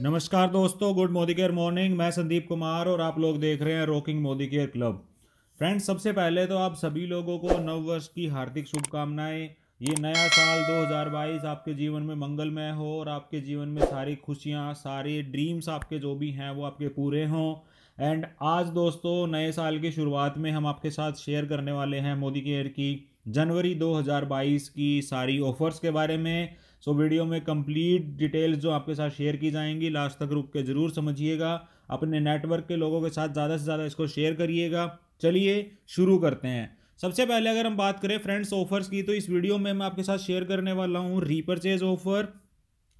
नमस्कार दोस्तों good Modi care morning मैं संदीप कुमार और आप लोग देख रहे हैं rocking Modi care club friends सबसे पहले तो आप सभी लोगों को नववर्ष की हार्दिक शुभकामनाएं ये नया साल 2022 आपके जीवन में मंगलमय हो और आपके जीवन में सारी खुशियां सारे ड्रीम्स आपके जो भी हैं वो आपके पूरे हों एंड आज दोस्तों नए साल की शुरुआत में हम आपके साथ शेयर करने वाले हैं मोदी केयर की जनवरी 2022 की सारी ऑफर्स के बारे में सो so, वीडियो में कंप्लीट डिटेल्स जो आपके साथ शेयर की जाएंगी लास्ट तक रुक के ज़रूर समझिएगा अपने नेटवर्क के लोगों के साथ ज़्यादा से ज़्यादा इसको शेयर करिएगा चलिए शुरू करते हैं सबसे पहले अगर हम बात करें फ्रेंड्स ऑफर्स की तो इस वीडियो में मैं आपके साथ शेयर करने वाला हूँ repurchase offer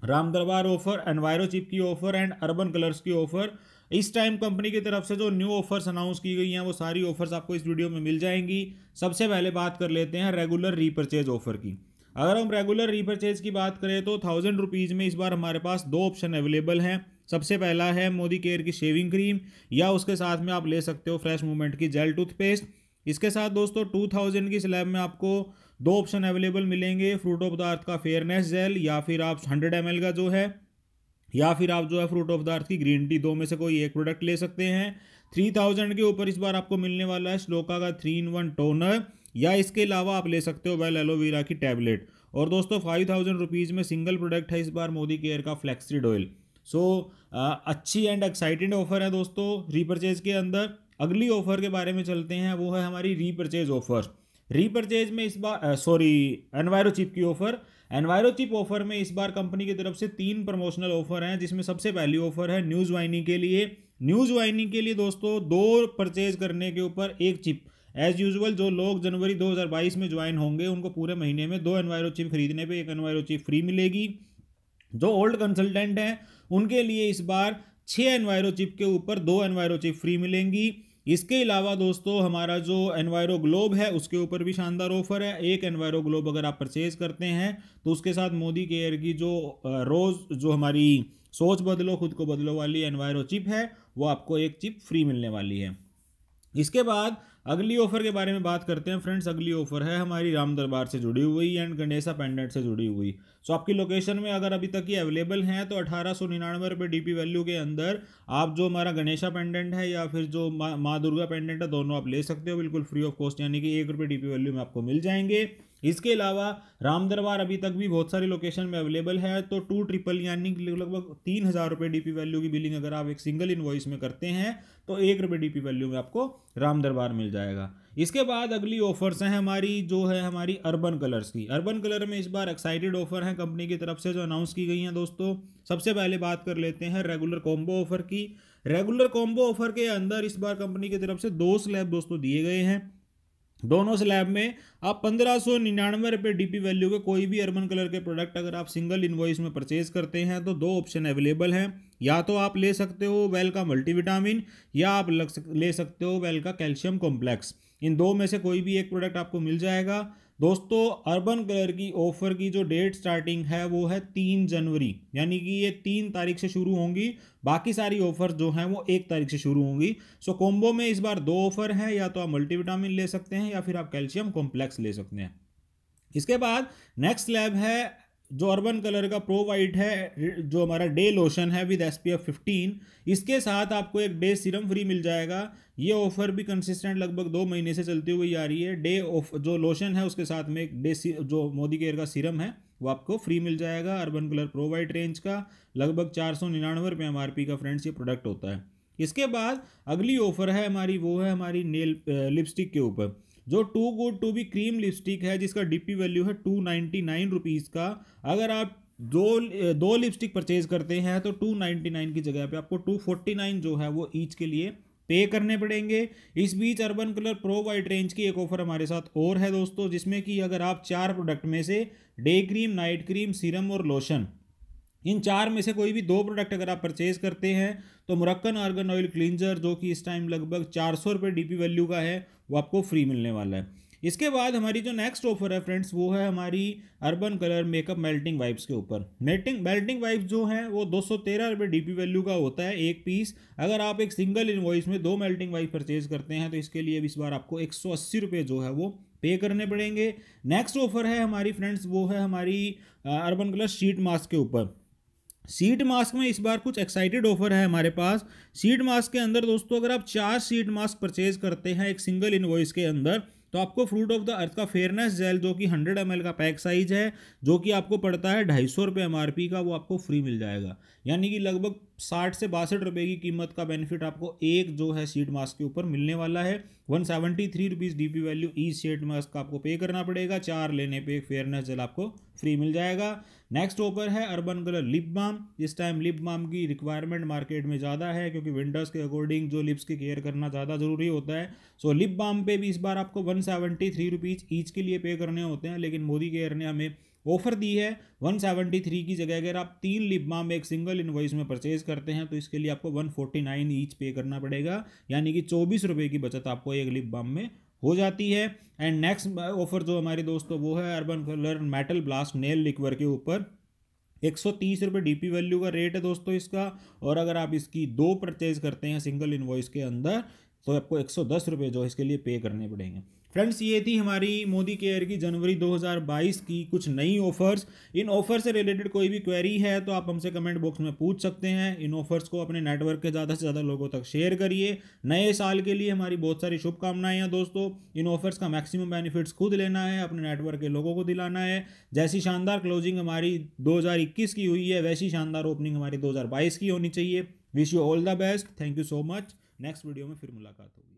Ram Darbar offer enviro chip की ऑफर एंड अर्बन कलर्स की ऑफर इस टाइम कंपनी की तरफ से जो न्यू ऑफर्स अनाउंस की गई हैं वो सारी ऑफर्स आपको इस वीडियो में मिल जाएंगी सबसे पहले बात कर लेते हैं रेगुलर रीपरचेज ऑफर की अगर हम रेगुलर रीपरचेज की बात करें तो थाउजेंड रुपीज़ में इस बार हमारे पास दो ऑप्शन अवेलेबल हैं सबसे पहला है मोदी केयर की शेविंग क्रीम या उसके साथ में आप ले सकते हो फ्रेश मूवमेंट की जेल टूथपेस्ट इसके साथ दोस्तों टू थाउजेंड की स्लैब में आपको दो ऑप्शन अवेलेबल मिलेंगे फ्रूटो पदार्थ का फेयरनेस जेल या फिर आप हंड्रेड एम का जो है या फिर आप जो है फ्रूट ऑफ द अर्थ की ग्रीन टी दो में से कोई एक प्रोडक्ट ले सकते हैं थ्री थाउजेंड के ऊपर इस बार आपको मिलने वाला है श्लोका का थ्री इन वन टोनर या इसके अलावा आप ले सकते हो वेल एलोवेरा की टैबलेट और दोस्तों फाइव थाउजेंड रुपीज़ में सिंगल प्रोडक्ट है इस बार मोदी केयर का फ्लैक्सीड ऑयल सो अच्छी एंड एक्साइटेड ऑफर है दोस्तों रीपरचेज के अंदर अगली ऑफर के बारे में चलते हैं वो है हमारी रीपरचेज ऑफर रीपरचेज में इस बार सॉरी एनवायरो चिप की ऑफर एनवायरो चिप ऑफर में इस बार कंपनी की तरफ से तीन प्रमोशनल ऑफर हैं जिसमें सबसे पहली ऑफर है न्यूज़ वाइनिंग के लिए न्यूज़ वाइनिंग के लिए दोस्तों दो परचेज करने के ऊपर एक चिप एज यूजल जो लोग जनवरी 2022 में ज्वाइन होंगे उनको पूरे महीने में दो एनवायरो चिप खरीदने पे एक एनवायरो चिप फ्री मिलेगी जो ओल्ड कंसल्टेंट हैं उनके लिए इस बार छः एनवायरो चिप के ऊपर दो एनवायरो चिप फ्री मिलेंगी इसके अलावा दोस्तों हमारा जो एनवायरो ग्लोब है उसके ऊपर भी शानदार ऑफर है एक एनवायरो ग्लोब अगर आप परचेज करते हैं तो उसके साथ मोदी केयर की जो रोज़ जो हमारी सोच बदलो खुद को बदलो वाली एनवायरो चिप है वो आपको एक चिप फ्री मिलने वाली है इसके बाद अगली ऑफर के बारे में बात करते हैं फ्रेंड्स अगली ऑफर है हमारी राम दरबार से जुड़ी हुई एंड गणेशा पेंडेंट से जुड़ी हुई सो so, आपकी लोकेशन में अगर अभी तक ये अवेलेबल हैं तो अठारह सौ निन्यानवे रुपये डी वैल्यू के अंदर आप जो हमारा गणेशा पेंडेंट है या फिर जो माँ मा दुर्गा पेंडेंट है दोनों आप ले सकते हो बिल्कुल फ्री ऑफ कॉस्ट यानी कि एक रुपये डी वैल्यू में आपको मिल जाएंगे इसके अलावा राम दरबार अभी तक भी बहुत सारी लोकेशन में अवेलेबल है तो टू ट्रिपल यानी लगभग तीन हज़ार रुपये डी वैल्यू की बिलिंग अगर आप एक सिंगल इन्वॉइस में करते हैं तो एक रुपये डी वैल्यू में आपको राम दरबार मिल जाएगा इसके बाद अगली ऑफर्स हैं हमारी जो है हमारी अर्बन कलर्स की अर्बन कलर में इस बार एक्साइटेड ऑफर हैं कंपनी की तरफ से जो अनाउंस की गई हैं दोस्तों सबसे पहले बात कर लेते हैं रेगुलर कॉम्बो ऑफर की रेगुलर कॉम्बो ऑफर के अंदर इस बार कंपनी की तरफ से दो स्लैब दोस्तों दिए गए हैं दोनों स्लैब में आप पंद्रह सौ निन्यानवे रुपये डी वैल्यू के कोई भी अर्बन कलर के प्रोडक्ट अगर आप सिंगल इन्वॉइस में परचेज करते हैं तो दो ऑप्शन अवेलेबल हैं या तो आप ले सकते हो वेल का मल्टीविटामिन या आप ले सकते हो वेल का कैल्शियम कॉम्प्लेक्स इन दो में से कोई भी एक प्रोडक्ट आपको मिल जाएगा दोस्तों अर्बन कलर की ऑफर की जो डेट स्टार्टिंग है वो है तीन जनवरी यानी कि ये तीन तारीख से शुरू होंगी बाकी सारी ऑफर जो हैं वो एक तारीख से शुरू होंगी सो कॉम्बो में इस बार दो ऑफर हैं या तो आप मल्टीविटामिन ले सकते हैं या फिर आप कैल्शियम कॉम्प्लेक्स ले सकते हैं इसके बाद नेक्स्ट लैब है जो अर्बन कलर का प्रो वाइट है जो हमारा डे लोशन है with S P F fifteen इसके साथ आपको एक डे सीरम फ्री मिल जाएगा ये ऑफर भी कंसिस्टेंट लगभग दो महीने से चलती हुई आ रही है डे ऑफ जो लोशन है उसके साथ में एक डे जो मोदी केयर का सीरम है वो आपको फ्री मिल जाएगा urban colour pro white range का लगभग चार सौ निन्यानवे रुपये एम आर पी का फ्रेंड्स ये प्रोडक्ट होता है इसके बाद अगली ऑफर है हमारी वो है हमारी नेल लिपस्टिक के ऊपर जो too good to be cream lipstick है जिसका डीपी वैल्यू है टू नाइन्टी नाइन रुपीज़ का अगर आप दो दो लिपस्टिक परचेज करते हैं तो टू नाइन्टी नाइन की जगह पे आपको टू फोर्टी नाइन जो है वो ईच के लिए पे करने पड़ेंगे इस बीच urban colour pro white range की एक ऑफर हमारे साथ और है दोस्तों जिसमें कि अगर आप चार प्रोडक्ट में से day cream night cream serum और लोशन इन चार में से कोई भी दो प्रोडक्ट अगर आप परचेज करते हैं तो मुरक्कन आर्गन ऑयल क्लींजर जो कि इस टाइम लगभग चार सौ रुपये डी वैल्यू का है वो आपको फ्री मिलने वाला है इसके बाद हमारी जो नेक्स्ट ऑफर है फ्रेंड्स वो है हमारी urban colour makeup melting wipes के ऊपर मेल्टिंग मेल्टिंग वाइप्स जो है वो दो सौ तेरह रुपये डी वैल्यू का होता है एक पीस अगर आप एक सिंगल इन्वॉइस में दो मेल्टिंग वाइप परचेज करते हैं तो इसके लिए इस बार आपको एक सौ अस्सी रुपये जो है वो पे करने पड़ेंगे नेक्स्ट ऑफर है हमारी फ्रेंड्स वो है हमारी अर्बन कलर शीट मास्क के ऊपर सीट मास्क में इस बार कुछ एक्साइटेड ऑफर है हमारे पास सीट मास्क के अंदर दोस्तों अगर आप चार सीट मास्क परचेज करते हैं एक सिंगल इनवॉइस के अंदर तो आपको फ्रूट ऑफ द अर्थ का फेयरनेस जेल जो कि 100 एम का पैक साइज है जो कि आपको पड़ता है ढाई सौ रुपये एम का वो आपको फ्री मिल जाएगा यानी कि लगभग साठ से बासठ रुपए की कीमत का बेनिफिट आपको एक जो है सीट मास्क के ऊपर मिलने वाला है one seventy three rupees D value each sheet mask का आपको पे करना पड़ेगा चार लेने पे एक फेयरनेस जेल आपको फ्री मिल जाएगा नेक्स्ट ऑफर है अर्बन कलर लिप बाम इस टाइम लिप बाम की रिक्वायरमेंट मार्केट में ज़्यादा है क्योंकि विंडर्स के अकॉर्डिंग जो लिप्स की केयर करना ज़्यादा ज़रूरी होता है सो लिप बाम पे भी इस बार आपको one seventy three rupees each के लिए पे करने होते हैं लेकिन मोदी केयर ने हमें ऑफर दी है 173 की जगह अगर आप तीन लिप बाम एक सिंगल इन्वाइस में परचेज करते हैं तो इसके लिए आपको 149 ईच पे करना पड़ेगा यानी कि चौबीस रुपये की बचत आपको एक लिप बाम में हो जाती है एंड नेक्स्ट ऑफर जो हमारे दोस्तों वो है urban colour metal blast nail lacquer के ऊपर एक सौ तीस रुपये डी पी वैल्यू का रेट है दोस्तों इसका और अगर आप इसकी दो परचेज करते हैं सिंगल इन्वॉइस के अंदर तो आपको एक सौ दस रुपये जो इसके लिए पे करने पड़ेंगे फ्रेंड्स ये थी हमारी मोदी केयर की जनवरी 2022 की कुछ नई ऑफर्स इन ऑफर से रिलेटेड कोई भी क्वेरी है तो आप हमसे कमेंट बॉक्स में पूछ सकते हैं इन ऑफर्स को अपने नेटवर्क के ज़्यादा से ज़्यादा लोगों तक शेयर करिए नए साल के लिए हमारी बहुत सारी शुभकामनाएं हैं दोस्तों इन ऑफर्स का मैक्सिमम बेनिफिट्स खुद लेना है अपने नेटवर्क के लोगों को दिलाना है जैसी शानदार क्लोजिंग हमारी दो की हुई है वैसी शानदार ओपनिंग हमारी दो की होनी चाहिए wish you all the best thank you so much next video में फिर मुलाकात होगी